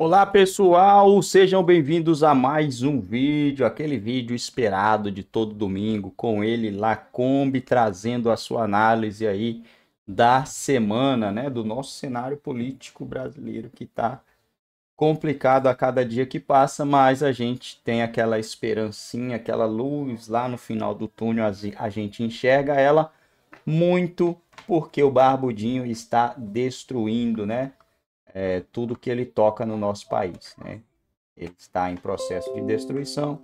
Olá pessoal, sejam bem-vindos a mais um vídeo, aquele vídeo esperado de todo domingo, com ele Lacombe trazendo a sua análise aí da semana, né, do nosso cenário político brasileiro que está complicado a cada dia que passa, mas a gente tem aquela esperancinha, aquela luz lá no final do túnel, a gente enxerga ela muito porque o Barbudinho está destruindo, né? é, tudo que ele toca no nosso país. Né? Ele está em processo de destruição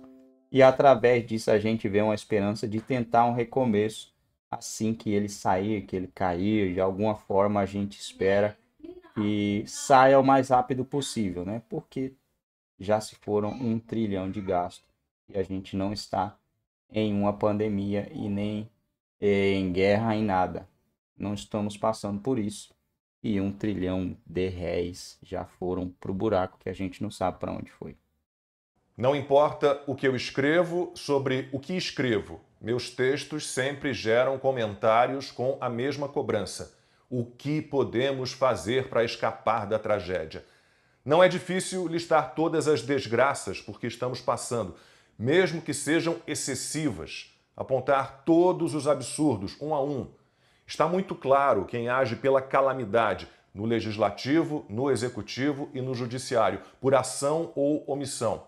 e através disso a gente vê uma esperança de tentar um recomeço assim que ele sair, que ele cair, de alguma forma a gente espera que saia o mais rápido possível, né? Porque já se foram um trilhão de gastos e a gente não está em uma pandemia e nem eh, em guerra, em nada. Não estamos passando por isso e um trilhão de réis já foram para o buraco que a gente não sabe para onde foi. Não importa o que eu escrevo sobre o que escrevo, meus textos sempre geram comentários com a mesma cobrança. O que podemos fazer para escapar da tragédia? Não é difícil listar todas as desgraças por que estamos passando, mesmo que sejam excessivas, apontar todos os absurdos, um a um, Está muito claro quem age pela calamidade no legislativo, no executivo e no judiciário, por ação ou omissão.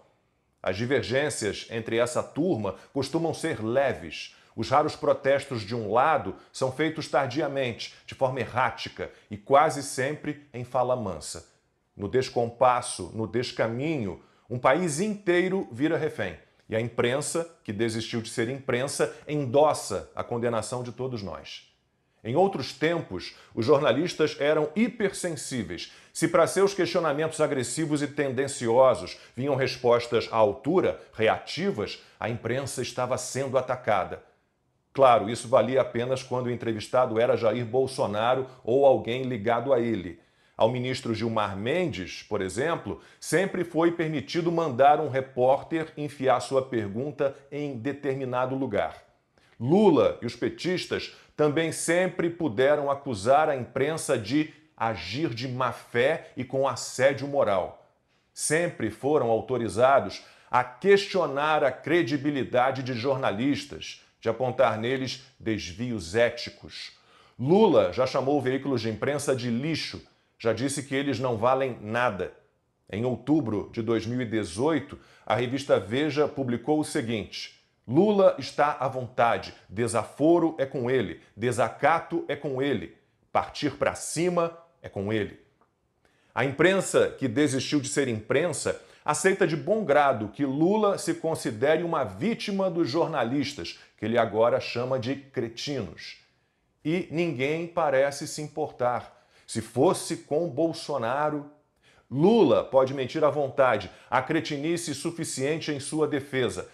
As divergências entre essa turma costumam ser leves. Os raros protestos de um lado são feitos tardiamente, de forma errática e quase sempre em fala mansa. No descompasso, no descaminho, um país inteiro vira refém. E a imprensa, que desistiu de ser imprensa, endossa a condenação de todos nós. Em outros tempos, os jornalistas eram hipersensíveis. Se para seus questionamentos agressivos e tendenciosos vinham respostas à altura, reativas, a imprensa estava sendo atacada. Claro, isso valia apenas quando o entrevistado era Jair Bolsonaro ou alguém ligado a ele. Ao ministro Gilmar Mendes, por exemplo, sempre foi permitido mandar um repórter enfiar sua pergunta em determinado lugar. Lula e os petistas também sempre puderam acusar a imprensa de agir de má fé e com assédio moral. Sempre foram autorizados a questionar a credibilidade de jornalistas, de apontar neles desvios éticos. Lula já chamou veículos de imprensa de lixo, já disse que eles não valem nada. Em outubro de 2018, a revista Veja publicou o seguinte: Lula está à vontade, desaforo é com ele, desacato é com ele, partir para cima é com ele. A imprensa que desistiu de ser imprensa aceita de bom grado que Lula se considere uma vítima dos jornalistas, que ele agora chama de cretinos. E ninguém parece se importar. Se fosse com Bolsonaro, Lula pode mentir à vontade, a cretinice suficiente em sua defesa,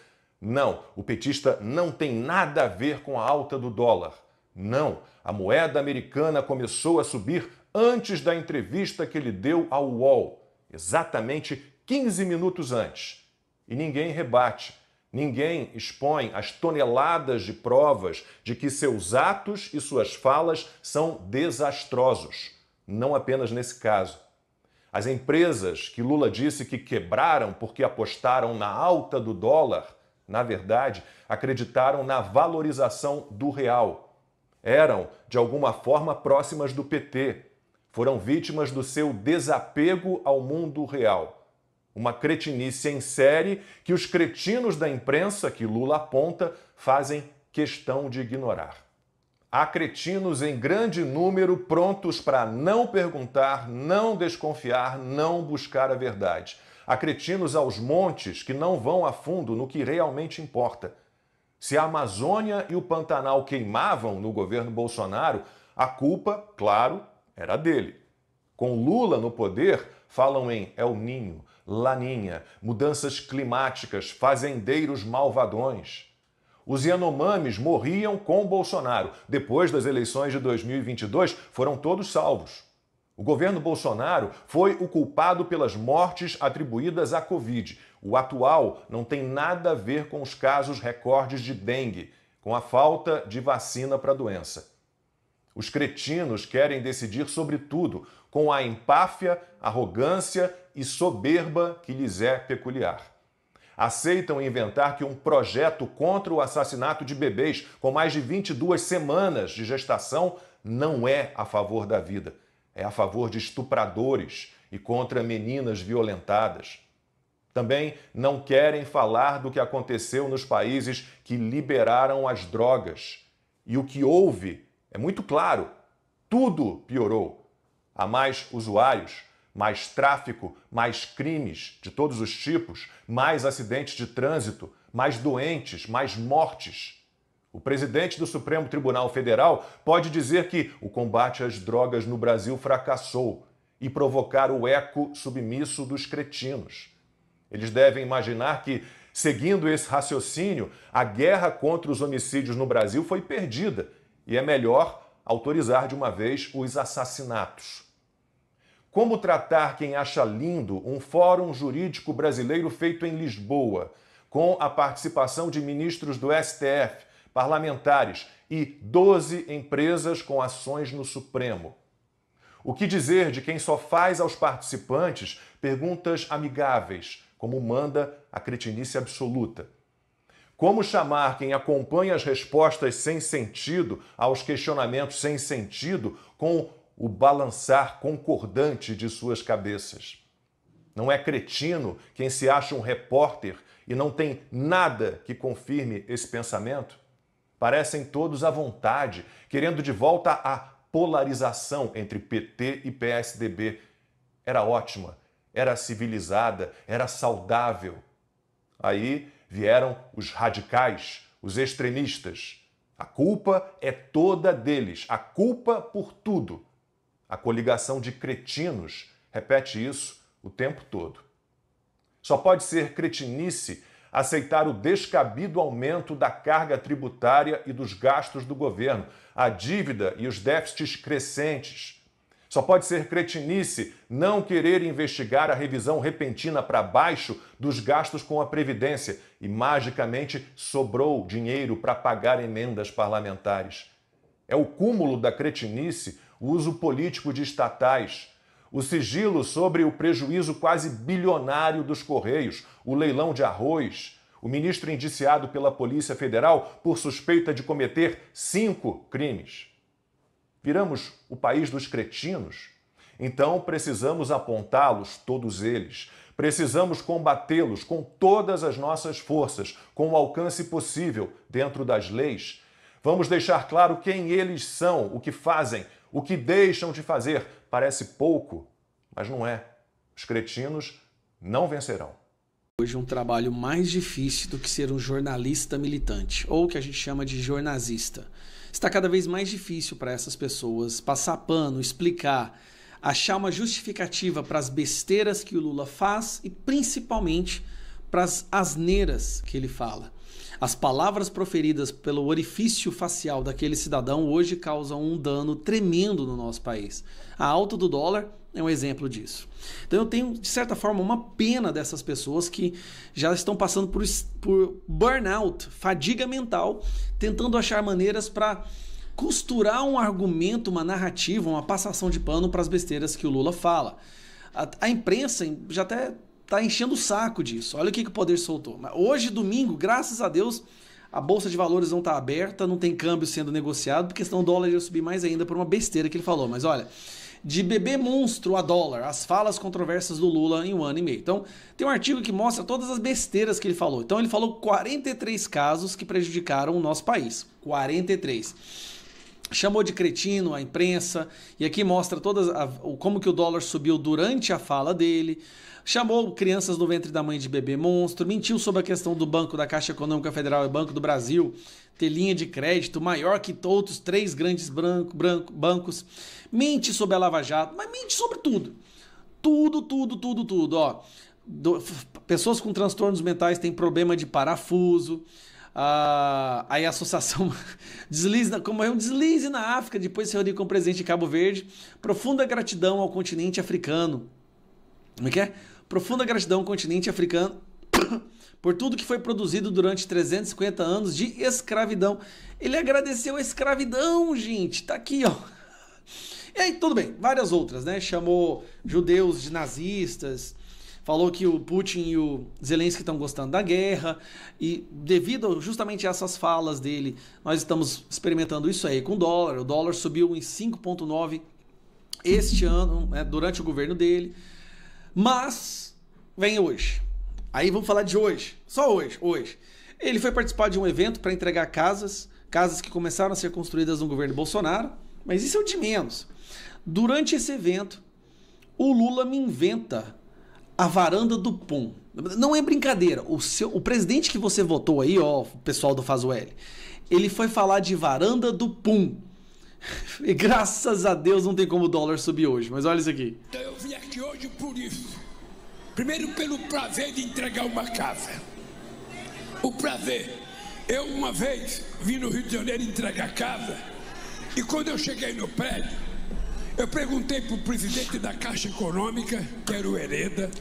não, o petista não tem nada a ver com a alta do dólar. Não, a moeda americana começou a subir antes da entrevista que ele deu ao UOL, exatamente 15 minutos antes. E ninguém rebate, ninguém expõe as toneladas de provas de que seus atos e suas falas são desastrosos, não apenas nesse caso. As empresas que Lula disse que quebraram porque apostaram na alta do dólar na verdade, acreditaram na valorização do real. Eram, de alguma forma, próximas do PT. Foram vítimas do seu desapego ao mundo real. Uma cretinice em série que os cretinos da imprensa, que Lula aponta, fazem questão de ignorar. Há cretinos em grande número prontos para não perguntar, não desconfiar, não buscar a verdade. Há cretinos aos montes que não vão a fundo no que realmente importa. Se a Amazônia e o Pantanal queimavam no governo Bolsonaro, a culpa, claro, era dele. Com Lula no poder, falam em El Ninho, Laninha, mudanças climáticas, fazendeiros malvadões. Os Yanomamis morriam com Bolsonaro. Depois das eleições de 2022, foram todos salvos. O governo Bolsonaro foi o culpado pelas mortes atribuídas à Covid. O atual não tem nada a ver com os casos recordes de dengue, com a falta de vacina para a doença. Os cretinos querem decidir sobre tudo, com a empáfia, arrogância e soberba que lhes é peculiar. Aceitam inventar que um projeto contra o assassinato de bebês com mais de 22 semanas de gestação não é a favor da vida é a favor de estupradores e contra meninas violentadas. Também não querem falar do que aconteceu nos países que liberaram as drogas. E o que houve é muito claro: tudo piorou. Há mais usuários, mais tráfico, mais crimes de todos os tipos, mais acidentes de trânsito, mais doentes, mais mortes. O presidente do Supremo Tribunal Federal pode dizer que o combate às drogas no Brasil fracassou e provocar o eco submisso dos cretinos. Eles devem imaginar que, seguindo esse raciocínio, a guerra contra os homicídios no Brasil foi perdida e é melhor autorizar de uma vez os assassinatos. Como tratar quem acha lindo um fórum jurídico brasileiro feito em Lisboa, com a participação de ministros do STF, parlamentares e 12 empresas com ações no Supremo. O que dizer de quem só faz aos participantes perguntas amigáveis, como manda a cretinice absoluta? Como chamar quem acompanha as respostas sem sentido aos questionamentos sem sentido com o balançar concordante de suas cabeças? Não é cretino quem se acha um repórter e não tem nada que confirme esse pensamento? parecem todos à vontade, querendo de volta a polarização entre PT e PSDB. Era ótima, era civilizada, era saudável. Aí vieram os radicais, os extremistas. A culpa é toda deles, a culpa por tudo. A coligação de cretinos repete isso o tempo todo. Só pode ser cretinice aceitar o descabido aumento da carga tributária e dos gastos do governo, a dívida e os déficits crescentes. Só pode ser cretinice não querer investigar a revisão repentina para baixo dos gastos com a Previdência e, magicamente, sobrou dinheiro para pagar emendas parlamentares. É o cúmulo da cretinice o uso político de estatais o sigilo sobre o prejuízo quase bilionário dos Correios, o leilão de arroz, o ministro indiciado pela Polícia Federal por suspeita de cometer cinco crimes. Viramos o país dos cretinos? Então precisamos apontá-los, todos eles. Precisamos combatê-los com todas as nossas forças, com o alcance possível, dentro das leis. Vamos deixar claro quem eles são, o que fazem, o que deixam de fazer. Parece pouco, mas não é. Os cretinos não vencerão. Hoje um trabalho mais difícil do que ser um jornalista militante, ou o que a gente chama de jornazista. Está cada vez mais difícil para essas pessoas passar pano, explicar, achar uma justificativa para as besteiras que o Lula faz e principalmente para as asneiras que ele fala. As palavras proferidas pelo orifício facial daquele cidadão hoje causam um dano tremendo no nosso país. A alta do dólar é um exemplo disso. Então eu tenho, de certa forma, uma pena dessas pessoas que já estão passando por, por burnout, fadiga mental, tentando achar maneiras para costurar um argumento, uma narrativa, uma passação de pano para as besteiras que o Lula fala. A, a imprensa já até tá enchendo o saco disso. Olha o que, que o poder soltou. Mas hoje, domingo, graças a Deus, a bolsa de valores não está aberta, não tem câmbio sendo negociado, porque senão o dólar ia subir mais ainda por uma besteira que ele falou. Mas olha, de bebê monstro a dólar, as falas controversas do Lula em um ano e meio. Então, tem um artigo que mostra todas as besteiras que ele falou. Então, ele falou 43 casos que prejudicaram o nosso país. 43 chamou de cretino a imprensa e aqui mostra todas a, como que o dólar subiu durante a fala dele, chamou crianças do ventre da mãe de bebê monstro, mentiu sobre a questão do Banco da Caixa Econômica Federal e Banco do Brasil ter linha de crédito maior que todos três grandes branco, branco, bancos, mente sobre a Lava Jato, mas mente sobre tudo. Tudo, tudo, tudo, tudo, ó. Do, pessoas com transtornos mentais têm problema de parafuso, aí a associação deslize, na, como é um deslize na África, depois se reuniu com o presidente de Cabo Verde. Profunda gratidão ao continente africano. Como é que é? Profunda gratidão, continente africano, por tudo que foi produzido durante 350 anos de escravidão. Ele agradeceu a escravidão, gente. Tá aqui, ó. E aí, tudo bem, várias outras, né? Chamou judeus de nazistas, falou que o Putin e o Zelensky estão gostando da guerra, e devido justamente a essas falas dele, nós estamos experimentando isso aí com o dólar. O dólar subiu em 5,9 este ano, né, durante o governo dele. Mas vem hoje. Aí vamos falar de hoje, só hoje, hoje. Ele foi participar de um evento para entregar casas, casas que começaram a ser construídas no governo Bolsonaro, mas isso é o de menos. Durante esse evento, o Lula me inventa a varanda do PUM. Não é brincadeira. O, seu, o presidente que você votou aí, ó, o pessoal do Fazuel, ele foi falar de varanda do PUM. E graças a Deus não tem como o dólar subir hoje, mas olha isso aqui. Então eu vim aqui hoje por isso. Primeiro pelo prazer de entregar uma casa. O prazer. Eu uma vez vim no Rio de Janeiro entregar casa e quando eu cheguei no prédio, eu perguntei para o presidente da Caixa Econômica, que era o Hereda,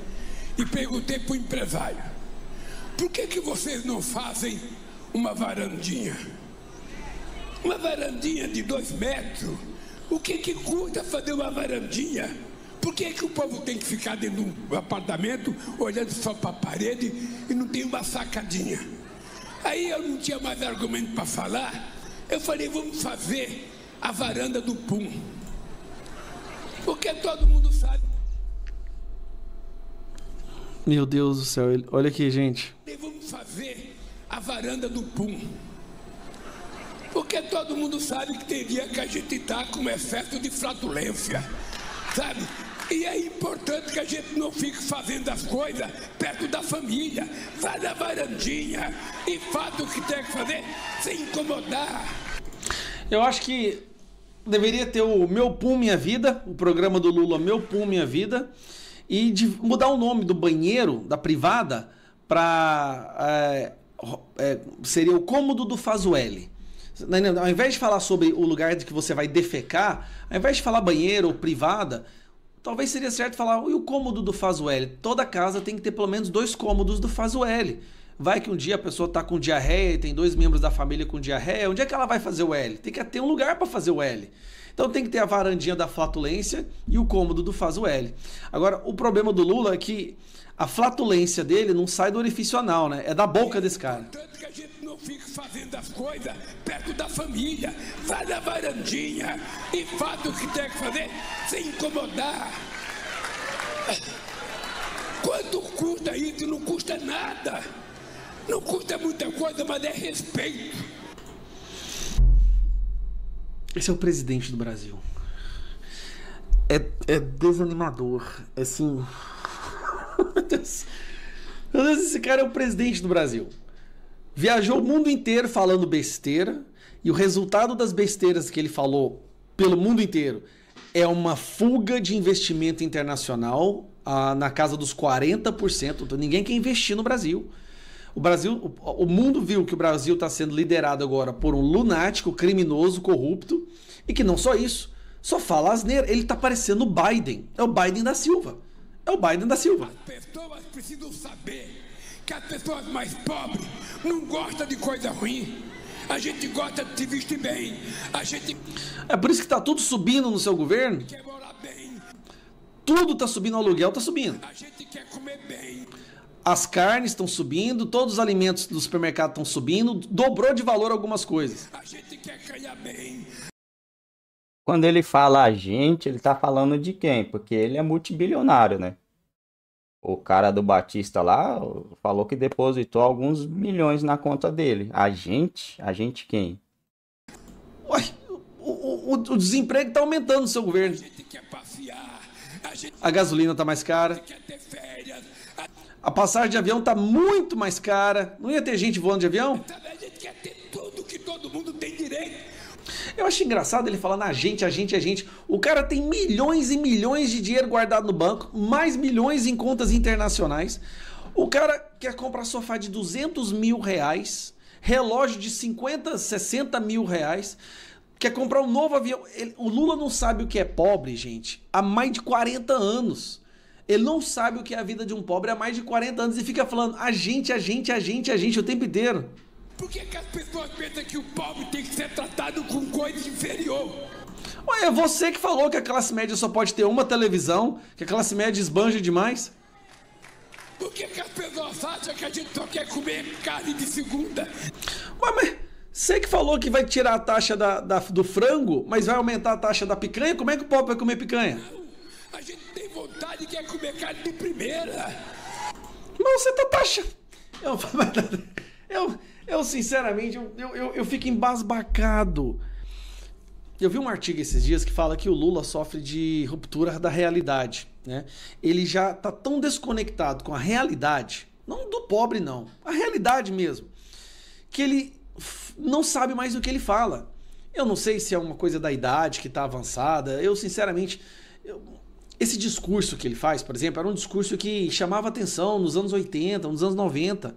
e perguntei para o empresário, por que, que vocês não fazem uma varandinha? Uma varandinha de dois metros. O que que custa fazer uma varandinha? Por que, que o povo tem que ficar dentro de um apartamento, olhando só para a parede e não tem uma sacadinha? Aí eu não tinha mais argumento para falar. Eu falei, vamos fazer a varanda do Pum. Porque todo mundo sabe. Meu Deus do céu, olha aqui, gente. Vamos fazer a varanda do Pum. Porque todo mundo sabe que tem dia que a gente está com um excesso de flatulência, sabe? E é importante que a gente não fique fazendo as coisas perto da família. Vai na varandinha e faz o que tem que fazer sem incomodar. Eu acho que deveria ter o Meu Pum Minha Vida, o programa do Lula Meu Pum Minha Vida, e de mudar o nome do banheiro, da privada, para. É, é, seria o cômodo do Fazueli. Né, né, ao invés de falar sobre o lugar de que você vai defecar, ao invés de falar banheiro ou privada, talvez seria certo falar e o cômodo do faz o L. Toda casa tem que ter pelo menos dois cômodos do faz o L. Vai que um dia a pessoa está com diarreia e tem dois membros da família com diarreia, onde é que ela vai fazer o L? Tem que ter um lugar para fazer o L. Então tem que ter a varandinha da flatulência e o cômodo do faz o L. Agora, o problema do Lula é que a flatulência dele não sai do orifício anal, né? É da boca desse cara gente não fique fazendo as coisas perto da família. Vai na varandinha e faça o que tem que fazer sem incomodar. Quanto custa isso? Não custa nada. Não custa muita coisa, mas é respeito. Esse é o presidente do Brasil. É, é desanimador. É assim. Meu Deus. Meu Deus, esse cara é o presidente do Brasil viajou o mundo inteiro falando besteira, e o resultado das besteiras que ele falou pelo mundo inteiro é uma fuga de investimento internacional ah, na casa dos 40%. Então, ninguém quer investir no Brasil. O Brasil, o, o mundo viu que o Brasil está sendo liderado agora por um lunático, criminoso, corrupto, e que não só isso, só fala asneira. Ele está parecendo o Biden. É o Biden da Silva. É o Biden da Silva. As pessoas precisam saber que as pessoas mais pobres não gostam de coisa ruim. A gente gosta de se vestir bem. A gente. É por isso que tá tudo subindo no seu governo? Tudo tá subindo, o aluguel tá subindo. A gente quer comer bem. As carnes estão subindo, todos os alimentos do supermercado estão subindo, dobrou de valor algumas coisas. A gente quer ganhar bem. Quando ele fala a gente, ele tá falando de quem? Porque ele é multibilionário, né? o cara do Batista lá falou que depositou alguns milhões na conta dele. A gente? A gente quem? Ué, o, o, o desemprego está aumentando no seu governo. A gasolina está mais cara. A passagem de avião está muito mais cara. Não ia ter gente voando de avião? Tá Eu acho engraçado ele falando a gente, a gente, a gente. O cara tem milhões e milhões de dinheiro guardado no banco, mais milhões em contas internacionais. O cara quer comprar sofá de 200 mil reais, relógio de 50, 60 mil reais, quer comprar um novo avião. Ele, o Lula não sabe o que é pobre, gente, há mais de 40 anos. Ele não sabe o que é a vida de um pobre há mais de 40 anos e fica falando a gente, a gente, a gente, a gente o tempo inteiro. Por que, que as pessoas pensam que o pobre tem que ser tratado com coisa inferior? Ué, é você que falou que a classe média só pode ter uma televisão, que a classe média esbanja demais. Por que, que as pessoas acham que a gente só quer comer carne de segunda? Ué, mas você que falou que vai tirar a taxa da, da, do frango, mas vai aumentar a taxa da picanha, como é que o pobre vai comer picanha? Não, a gente tem vontade de comer carne de primeira. Mas você tá taxa. Eu, eu, eu, sinceramente, eu, eu, eu fico embasbacado. Eu vi um artigo esses dias que fala que o Lula sofre de ruptura da realidade. Né? Ele já tá tão desconectado com a realidade, não do pobre, não, a realidade mesmo, que ele não sabe mais o que ele fala. Eu não sei se é uma coisa da idade que está avançada. Eu, sinceramente, eu... esse discurso que ele faz, por exemplo, era um discurso que chamava atenção nos anos 80, nos anos 90.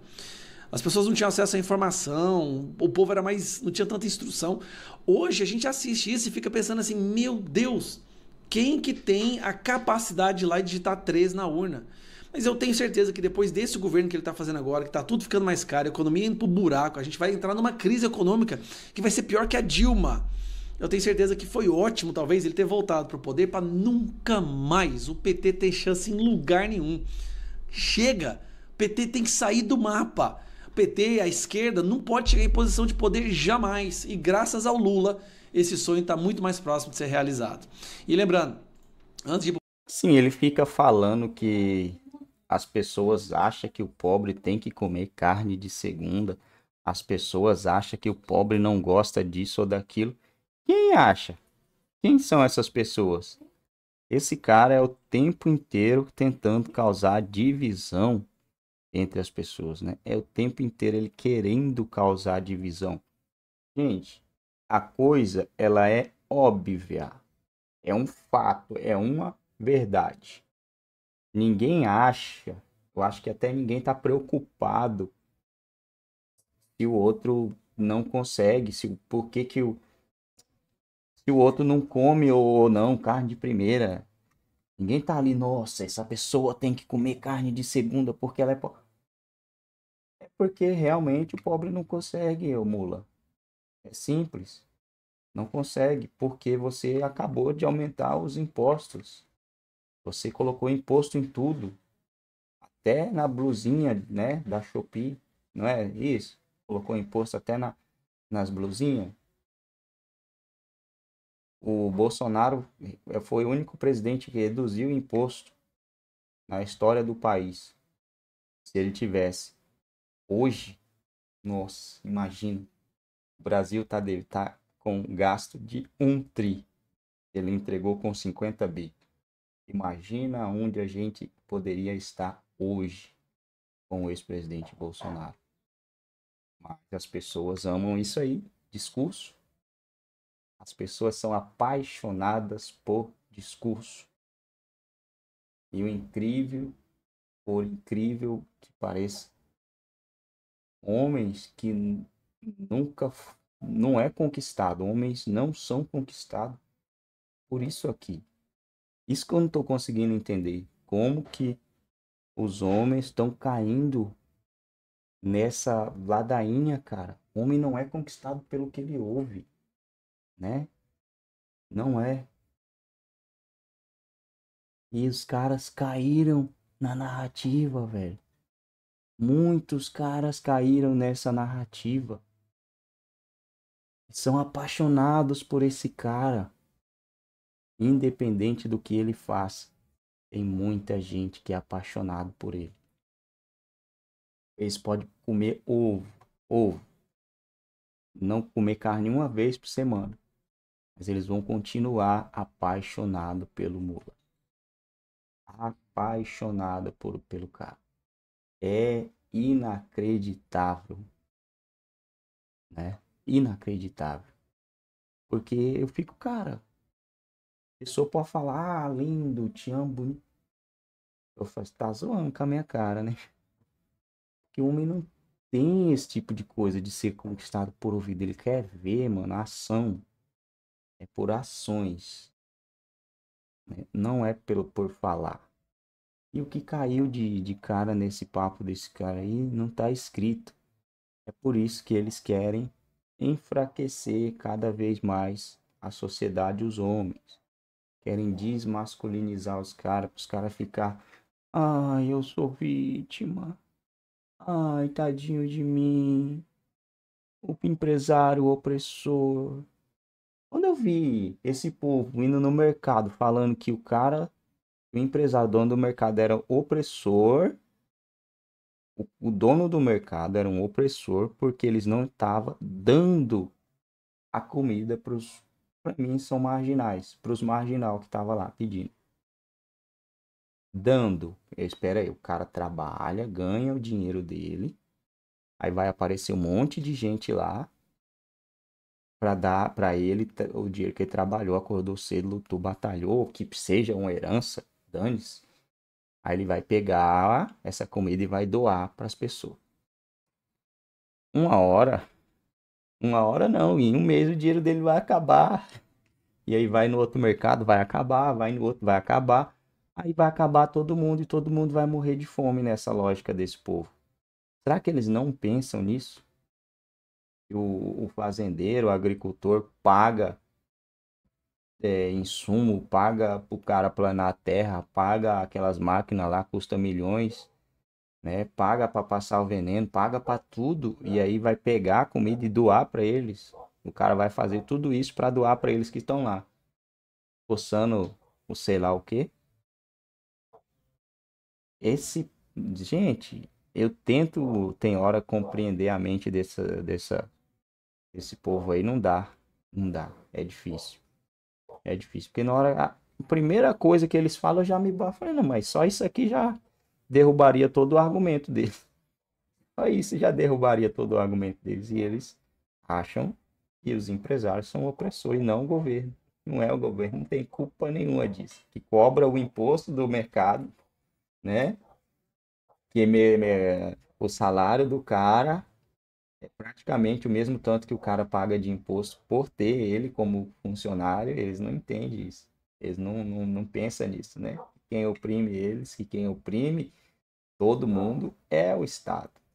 As pessoas não tinham acesso à informação, o povo era mais. não tinha tanta instrução. Hoje a gente assiste isso e fica pensando assim: meu Deus, quem que tem a capacidade de ir lá e digitar 3 na urna? Mas eu tenho certeza que depois desse governo que ele está fazendo agora, que está tudo ficando mais caro, a economia indo para o buraco, a gente vai entrar numa crise econômica que vai ser pior que a Dilma. Eu tenho certeza que foi ótimo, talvez, ele ter voltado para o poder para nunca mais o PT ter chance em lugar nenhum. Chega! PT tem que sair do mapa. PT, a esquerda, não pode chegar em posição de poder jamais. E graças ao Lula, esse sonho está muito mais próximo de ser realizado. E lembrando, antes de. Sim, ele fica falando que as pessoas acham que o pobre tem que comer carne de segunda, as pessoas acham que o pobre não gosta disso ou daquilo. Quem acha? Quem são essas pessoas? Esse cara é o tempo inteiro tentando causar divisão entre as pessoas, né? É o tempo inteiro ele querendo causar divisão. Gente, a coisa ela é óbvia. É um fato, é uma verdade. Ninguém acha, eu acho que até ninguém está preocupado se o outro não consegue, se por que que o se o outro não come ou não carne de primeira. Ninguém tá ali, nossa, essa pessoa tem que comer carne de segunda porque ela é pobre porque realmente o pobre não consegue, ô mula. É simples. Não consegue, porque você acabou de aumentar os impostos. Você colocou imposto em tudo. Até na blusinha, né, da Shopee, não é isso? Colocou imposto até na, nas blusinhas. O Bolsonaro eh, foi o único presidente que reduziu o imposto na história do país. Se ele tivesse Hoje, nossa, imagina. O Brasil tá, deve estar tá com gasto de um tri. Ele entregou com 50 bi. Imagina onde a gente poderia estar hoje com o ex-presidente Bolsonaro. Mas as pessoas amam isso aí, discurso. As pessoas são apaixonadas por discurso. E o incrível, por incrível que pareça, homens que nunca não é conquistado, homens não são conquistados por isso aqui. Isso que eu não estou conseguindo entender. Como que os homens estão caindo nessa ladainha, cara? O homem não é conquistado pelo que ele ouve, né? Não é. E os caras caíram na narrativa, velho. Muitos caras caíram nessa narrativa. São apaixonados por esse cara. Independente do que ele faça, tem muita gente que é apaixonado por ele. Eles podem comer ovo, ovo. Não comer carne uma vez por semana. Mas eles vão continuar apaixonado pelo mula. Apaixonado por, pelo cara é inacreditável, né? Inacreditável. Porque eu fico, cara, a pessoa pode falar, ah, lindo, te amo, bonito. Eu falo, tá zoando com a minha cara, né? Que o homem não tem esse tipo de coisa de ser conquistado por ouvido. Ele quer ver, mano, a ação. É por ações. Né? Não é pelo por falar. E o que caiu de, de cara nesse papo desse cara aí não está escrito. É por isso que eles querem enfraquecer cada vez mais a sociedade e os homens. Querem desmasculinizar os caras, para os caras ficar, ai, eu sou vítima. Ai, tadinho de mim. O empresário o opressor. Quando eu vi esse povo indo no mercado falando que o cara o empresário, dono do mercado era opressor, o, o dono do mercado era um opressor porque eles não estavam dando a comida para os, para mim, são marginais, para os marginal que estava lá pedindo. Dando, espera aí, o cara trabalha, ganha o dinheiro dele, aí vai aparecer um monte de gente lá para dar para ele o dinheiro que ele trabalhou, acordou cedo, lutou, batalhou, que seja uma herança, dane-se. Aí ele vai pegar essa comida e vai doar para as pessoas. Uma hora, uma hora não, em um mês o dinheiro dele vai acabar. E aí vai no outro mercado, vai acabar, vai no outro, vai acabar. Aí vai acabar todo mundo e todo mundo vai morrer de fome nessa lógica desse povo. Será que eles não pensam nisso? O, o fazendeiro, o agricultor paga é, insumo, paga pro cara planar a terra, paga aquelas máquinas lá, custa milhões, né? Paga para passar o veneno, paga para tudo e aí vai pegar a comida e doar para eles. O cara vai fazer tudo isso para doar para eles que estão lá. Forçando o sei lá o quê. Esse gente, eu tento tem hora compreender a mente dessa dessa esse povo aí não dá, não dá, é difícil. É difícil, porque na hora, a primeira coisa que eles falam, eu já me bafo. Não, mas só isso aqui já derrubaria todo o argumento deles. Só isso já derrubaria todo o argumento deles. E eles acham que os empresários são opressores e não o governo. Não é o governo, não tem culpa nenhuma disso. Que cobra o imposto do mercado, né? Que me, me, o salário do cara é praticamente o mesmo tanto que o cara paga de imposto por ter ele como funcionário, eles não entendem isso. Eles não, não, não pensam nisso, né? Quem oprime eles, que quem oprime todo mundo é o Estado.